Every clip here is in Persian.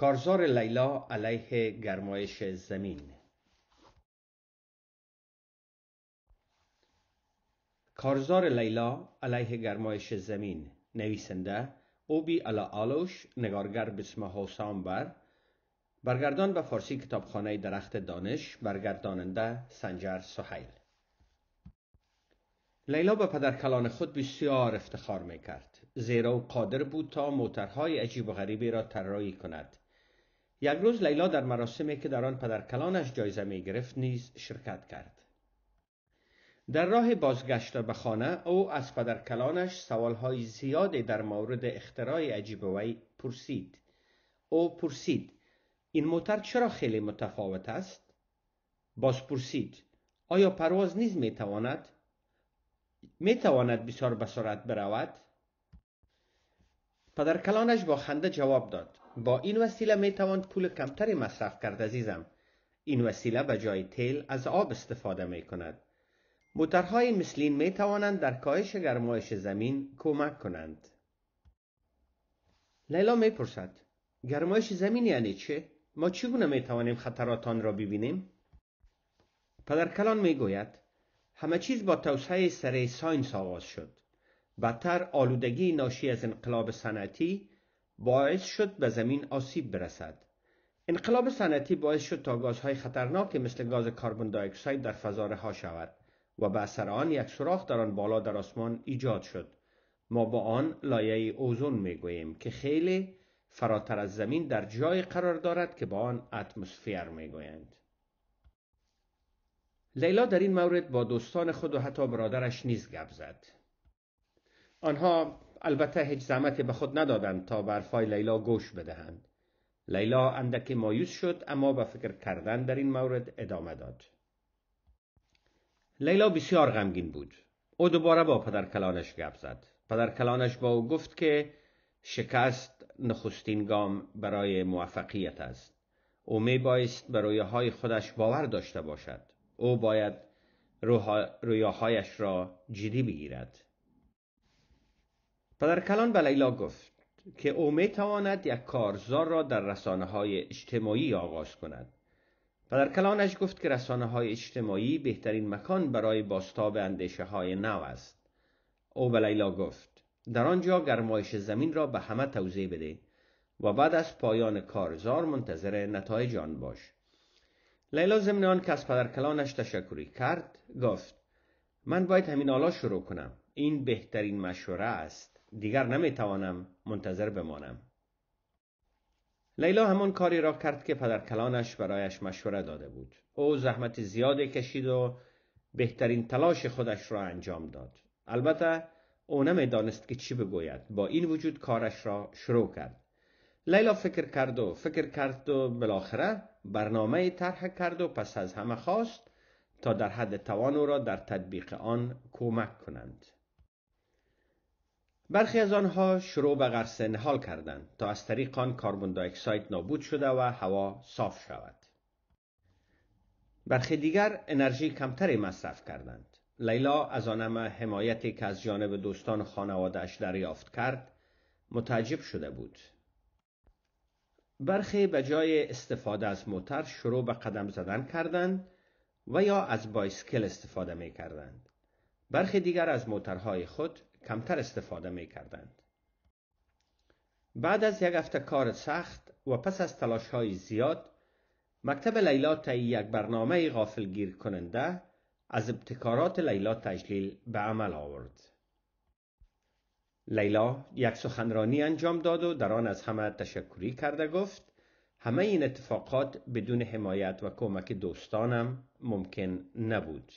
کارزار لیلا علیه گرمایش زمین کارزار لیلا علیه گرمایش زمین نویسنده اوبی علا آلوش نگارگر بسم حسام بر برگردان به فارسی کتابخانه درخت دانش برگرداننده سنجر سحیل لیلا به کلان خود بسیار افتخار می کرد زیرا او قادر بود تا موترهای عجیب و غریبی را طراحی کند یک روز لیلا در مراسمی که در آن پدر کلانش جایزه می گرفت نیز شرکت کرد در راه بازگشت به خانه او از پدر کلانش سوالهای زیادی در مورد اختراع عجیب وی پرسید او پرسید این موتر چرا خیلی متفاوت است باز پرسید آیا پرواز نیز می تواند می تواند بسیار به سرعت برود پدر کلانش با خنده جواب داد با این وسیله می توان پول کمتری مصرف کرد عزیزم این وسیله به جای تیل از آب استفاده می کند موترهای مثلین می توانند در کاهش گرمایش زمین کمک کنند لیلا می پرسد گرمایش زمین یعنی چه؟ ما چگونه می توانیم خطرات آن را ببینیم؟ پدر کلان می گوید همه چیز با توسعه سره ساینس آغاز شد بدتر آلودگی ناشی از انقلاب صنعتی باعث شد به زمین آسیب برسد انقلاب صنعتی باعث شد تا گازهای خطرناکی مثل گاز کاربن دایکساید در فضا رها شود و به اثر آن یک سوراخ در آن بالا در آسمان ایجاد شد ما با آن لایه اوزون میگوییم که خیلی فراتر از زمین در جای قرار دارد که با آن اتمسفر میگویند لیلا در این مورد با دوستان خود و حتی برادرش نیز گپ زد آنها البته هیچ زحمتی به خود ندادند تا بر لیلا گوش بدهند لیلا اندکی مایوس شد اما به فکر کردن در این مورد ادامه داد لیلا بسیار غمگین بود او دوباره با پدر کلانش گپ زد پدر کلانش با او گفت که شکست نخستین گام برای موفقیت است او می بایست به رویاهای خودش باور داشته باشد او باید رویاهایش را جدی بگیرد پدر کلان به لیلا گفت که او می یک کارزار را در رسانه های اجتماعی آغاز کند پدر کلانش گفت که رسانه های اجتماعی بهترین مکان برای باستاب اندشه های نو است او به لیلا گفت در آنجا گرمایش زمین را به همه توضیح بده و بعد از پایان کارزار منتظر نتایج آن باش لیلا ضمن آن که از پدر کلانش تشکری کرد گفت من باید همین حالا شروع کنم این بهترین مشوره است دیگر نمیتوانم منتظر بمانم لیلا همان کاری را کرد که پدر کلانش برایش مشوره داده بود او زحمت زیادی کشید و بهترین تلاش خودش را انجام داد البته او نمیدانست که چی بگوید با این وجود کارش را شروع کرد لیلا فکر کرد و فکر کرد و بالاخره برنامه طرح کرد و پس از همه خواست تا در حد توان او را در تطبیق آن کمک کنند برخی از آنها شروع به غرس نهال کردند تا از طریق آن کاربون داکساید نابود شده و هوا صاف شود برخی دیگر انرژی کمتری مصرف کردند لیلا از آن همه حمایتی که از جانب دوستان خانوادهش دریافت کرد متعجب شده بود برخی به جای استفاده از موتر شروع به قدم زدن کردند و یا از بایسکل استفاده می کردند برخی دیگر از موترهای خود کمتر استفاده می کردند. بعد از یک هفته کار سخت و پس از تلاش های زیاد مکتب لیلا تایی یک برنامه گیر کننده از ابتکارات لیلا تجلیل به عمل آورد. لیلا یک سخنرانی انجام داد و در آن از همه تشکری کرده گفت همه این اتفاقات بدون حمایت و کمک دوستانم ممکن نبود.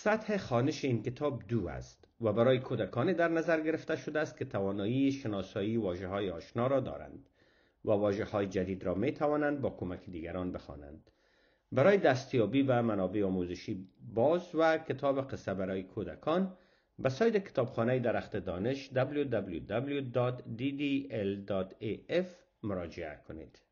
سطح خانش این کتاب دو است و برای کودکانی در نظر گرفته شده است که توانایی شناسایی واجه های آشنا را دارند و واجه های جدید را می توانند با کمک دیگران بخوانند. برای دستیابی و منابع آموزشی باز و کتاب قصه برای کودکان به سایت کتابخانه درخت دانش www.ddl.af مراجعه کنید.